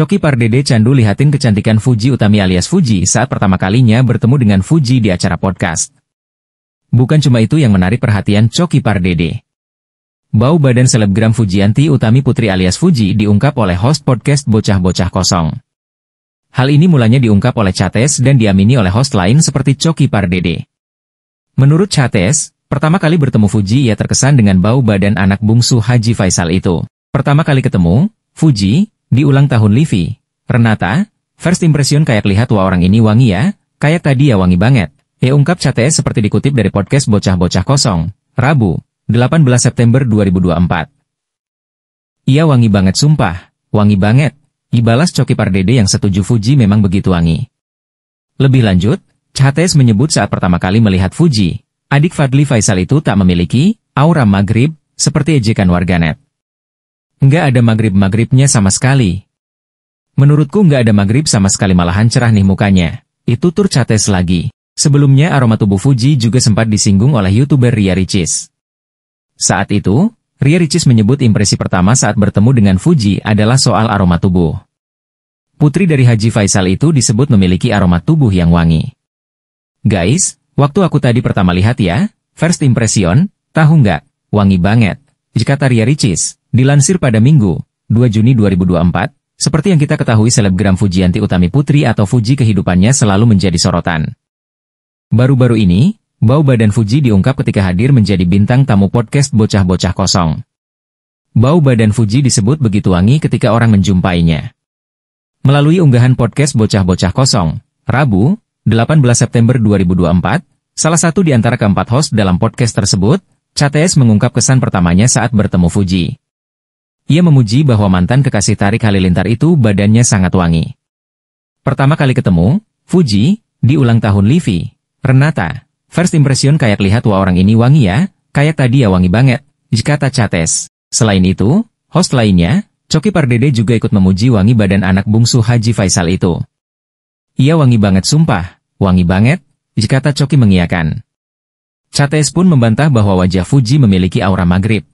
Coki Pardede candu lihatin kecantikan Fuji Utami alias Fuji saat pertama kalinya bertemu dengan Fuji di acara podcast. Bukan cuma itu yang menarik perhatian Coki Pardede. Bau badan selebgram Fujianti Utami Putri alias Fuji diungkap oleh host podcast Bocah-Bocah Kosong. Hal ini mulanya diungkap oleh Cates dan diamini oleh host lain seperti Coki Pardede. Menurut Cates, pertama kali bertemu Fuji ia terkesan dengan bau badan anak bungsu Haji Faisal itu. Pertama kali ketemu, Fuji, di ulang tahun Livi. Renata, first impression kayak lihat wah orang ini wangi ya, kayak tadi ya wangi banget. E ungkap CTS seperti dikutip dari podcast Bocah-Bocah Kosong, Rabu, 18 September 2024. Iya wangi banget sumpah, wangi banget. Ibalas Coki Pardede yang setuju Fuji memang begitu wangi. Lebih lanjut, CTS menyebut saat pertama kali melihat Fuji, adik Fadli Faisal itu tak memiliki aura maghrib seperti ejekan warganet. Nggak ada maghrib-maghribnya sama sekali. Menurutku nggak ada maghrib sama sekali malahan cerah nih mukanya. Itu tur cates lagi. Sebelumnya aroma tubuh Fuji juga sempat disinggung oleh youtuber Ria Ricis. Saat itu, Ria Ricis menyebut impresi pertama saat bertemu dengan Fuji adalah soal aroma tubuh. Putri dari Haji Faisal itu disebut memiliki aroma tubuh yang wangi. Guys, waktu aku tadi pertama lihat ya, first impression, tahu nggak, wangi banget, jika Ria Ricis. Dilansir pada Minggu, 2 Juni 2024, seperti yang kita ketahui selebgram Fujianti Utami Putri atau Fuji kehidupannya selalu menjadi sorotan. Baru-baru ini, bau badan Fuji diungkap ketika hadir menjadi bintang tamu podcast Bocah-Bocah Kosong. Bau badan Fuji disebut begitu wangi ketika orang menjumpainya. Melalui unggahan podcast Bocah-Bocah Kosong, Rabu, 18 September 2024, salah satu di antara keempat host dalam podcast tersebut, Cates mengungkap kesan pertamanya saat bertemu Fuji. Ia memuji bahwa mantan kekasih tarik Halilintar itu badannya sangat wangi. Pertama kali ketemu, Fuji, di ulang tahun Livi, Renata. First impression kayak lihat wah orang ini wangi ya, kayak tadi ya wangi banget, jika tak cates. Selain itu, host lainnya, Coki Pardede juga ikut memuji wangi badan anak bungsu Haji Faisal itu. Ia wangi banget sumpah, wangi banget, jika tak Coki mengiakan. Cates pun membantah bahwa wajah Fuji memiliki aura maghrib,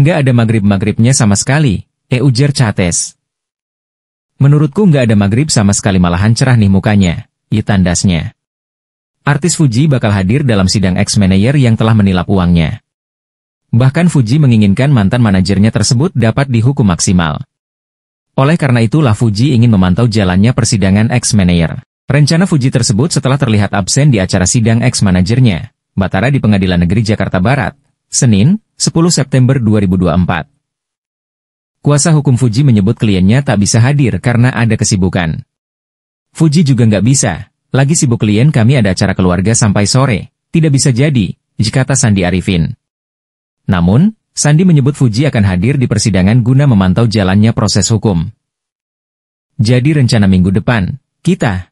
Nggak ada maghrib-maghribnya sama sekali, e ujar Cates. Menurutku nggak ada maghrib sama sekali malahan cerah nih mukanya, i tandasnya. Artis Fuji bakal hadir dalam sidang ex manager yang telah menilap uangnya. Bahkan Fuji menginginkan mantan manajernya tersebut dapat dihukum maksimal. Oleh karena itulah Fuji ingin memantau jalannya persidangan ex manager Rencana Fuji tersebut setelah terlihat absen di acara sidang ex-manajernya, Batara di Pengadilan Negeri Jakarta Barat, Senin, 10 September 2024. Kuasa hukum Fuji menyebut kliennya tak bisa hadir karena ada kesibukan. Fuji juga nggak bisa, lagi sibuk klien kami ada acara keluarga sampai sore, tidak bisa jadi, kata Sandi Arifin. Namun, Sandi menyebut Fuji akan hadir di persidangan guna memantau jalannya proses hukum. Jadi rencana minggu depan, kita,